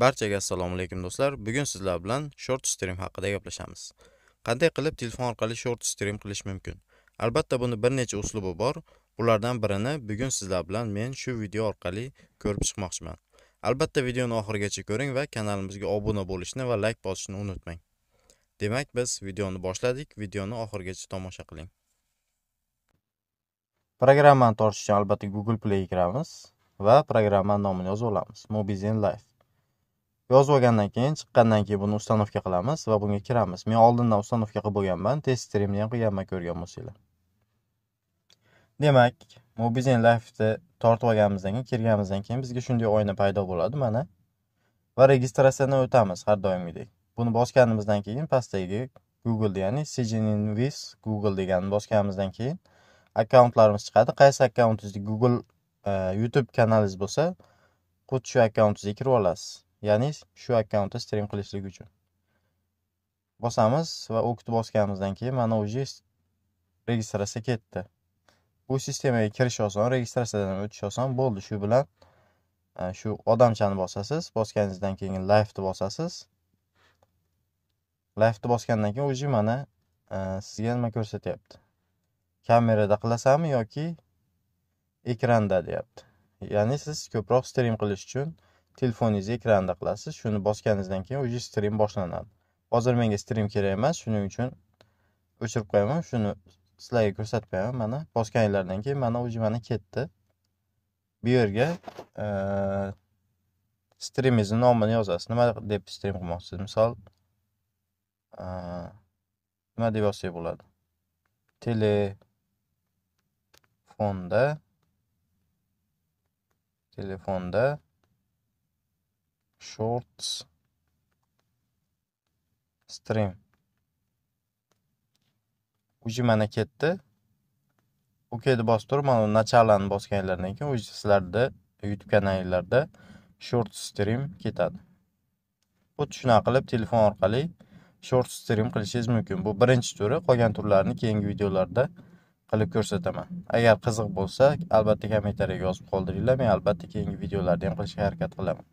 Barchaga assalomu alaykum do'stlar. Bugun sizlar bilan short stream haqida gaplashamiz. Qanday qilib telefon orqali short stream qilish mumkin? Albatta, buni bir necha uslubi bor. Ulardan birini bugun sizlar bilan men shu video orqali ko'rib chiqmoqchiman. Albatta, videoni oxirigacha ko'ring va kanalimizga obuna bo'lishni va like bosishni unutmang. Demak, biz videoni boshladik. Videoni oxirigacha tomosha qiling. Programmani tortish uchun albatta Google playga kiramiz va programma nomini yozib olamiz. Mobizen Live yozib olgandan keyin chiqqandan keyin buni ustanovka qilamiz va bunga kiramiz men oldindan ustanovka qilib bo'lganman test streamni ham qilganman ko'rgan bo'lsanglar demak mobizen lifni tortib olganimizdan keyin kirganimizdan keyin bizga shunday oyna paydo bo'ladi mana va registratsiyadan o'tamiz har doimgidek buni bosganimizdan keyin pastdagi google ya'ni cgninvis google deganini bosganimizdan keyin akkauntlarimiz chiqadi qaysi akkauntingiz google e, youtube kanalingiz bo'lsa xuddi shu akkauntingizga kirib olasiz ya'ni shu akkauntda stream qilishlik uchun bosamiz va o'kni bosganimizdan keyin mana уже registratsiya ketdi bu sistemaga kirish oson registratsiyadan o'tish oson bo'ldi shu bilan e, shu odamchani bosasiz bosganingizdan keyin lifeni bosasiz lifeni bosgandan keyin уже mana e, sizga nima ko'rsatyapti kamerada qilasanmi yoki ekranda deyapti ya'ni siz ko'proq stream qilish uchun telefoningizni ekranida qilasiz shuni bosganingizdan keyin уже stream boshlanadi hozir menga stream kerak emas shuning uchun o'chirib qo'yaman shuni sizlarga ko'rsatmayman mana bosganinglardan keyin mana уже mana ketdi bu yerga e, streamingizni nomini yozasiz nima deb stream qilmoqchisiz misol e, nima deb yozsak bo'ladi telefonda telefonda shorts stream uji mana ketdi deb bosib turib mana началоni bosganinglardan keyin уже sizlarda youtube kanalinglarda short stream ketadi xuddi shunaqa qilib telefon orqali short stream qilishingiz mumkin bu birinchi turi qolgan turlarini keyingi videolarda qilib ko'rsataman agar qiziq bo'lsa albatta kommentariyaga yozib qoldiringlar men albatta keyingi videolarda ham qilishga harakat qilaman